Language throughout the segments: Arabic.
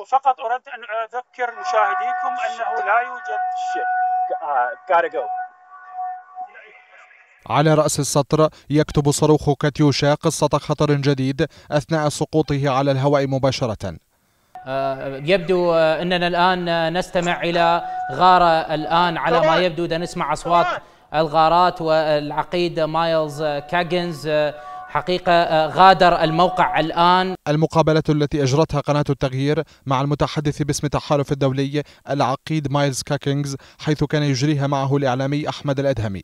وفقط اردت ان اذكر مشاهديكم انه لا يوجد شيء آه، على رأس السطر يكتب صاروخ كاتيوشا قصة خطر جديد أثناء سقوطه على الهواء مباشرة آه، يبدو آه، أننا الآن نستمع إلى غارة الآن على ما يبدو نسمع أصوات الغارات والعقيد مايلز كاجنز حقيقة آه، غادر الموقع الآن المقابلة التي أجرتها قناة التغيير مع المتحدث باسم التحالف الدولي العقيد مايلز كاكينجز حيث كان يجريها معه الإعلامي أحمد الأدهمي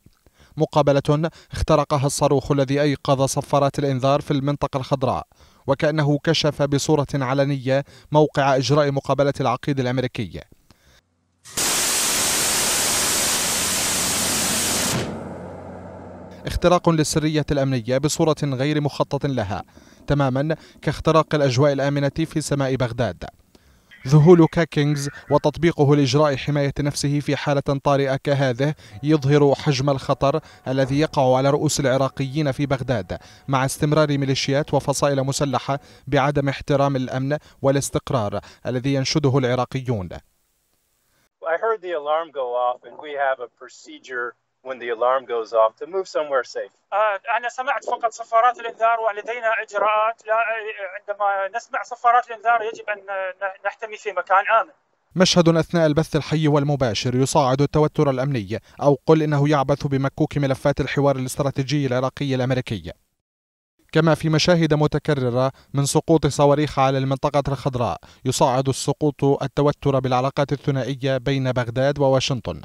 مقابلة اخترقها الصاروخ الذي أيقظ صفارات الإنذار في المنطقة الخضراء وكأنه كشف بصورة علنية موقع إجراء مقابلة العقيد الأمريكي اختراق للسرية الأمنية بصورة غير مخطط لها تماما كاختراق الأجواء الآمنة في سماء بغداد ذهول كاكينجز وتطبيقه لإجراء حماية نفسه في حالة طارئة كهذه يظهر حجم الخطر الذي يقع على رؤوس العراقيين في بغداد مع استمرار ميليشيات وفصائل مسلحة بعدم احترام الأمن والاستقرار الذي ينشده العراقيون I heard the alarm go off and we have a procedure when the alarm goes off to move somewhere safe. آه، أنا سمعت فقط صفارات الإنذار ولدينا إجراءات لا آه، عندما نسمع صفارات الإنذار يجب أن نحتمي في مكان آمن. مشهد أثناء البث الحي والمباشر يصاعد التوتر الأمني أو قل إنه يعبث بمكوك ملفات الحوار الاستراتيجي العراقي الأمريكي كما في مشاهد متكررة من سقوط صواريخ على المنطقة الخضراء يصاعد السقوط التوتر بالعلاقات الثنائية بين بغداد وواشنطن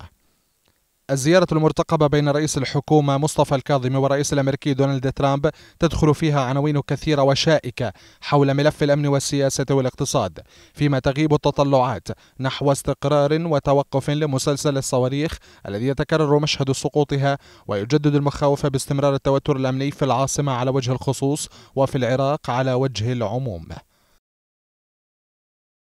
الزيارة المرتقبة بين رئيس الحكومة مصطفى الكاظمي والرئيس الأمريكي دونالد ترامب تدخل فيها عناوين كثيرة وشائكة حول ملف الأمن والسياسة والاقتصاد فيما تغيب التطلعات نحو استقرار وتوقف لمسلسل الصواريخ الذي يتكرر مشهد سقوطها ويجدد المخاوف باستمرار التوتر الأمني في العاصمة على وجه الخصوص وفي العراق على وجه العموم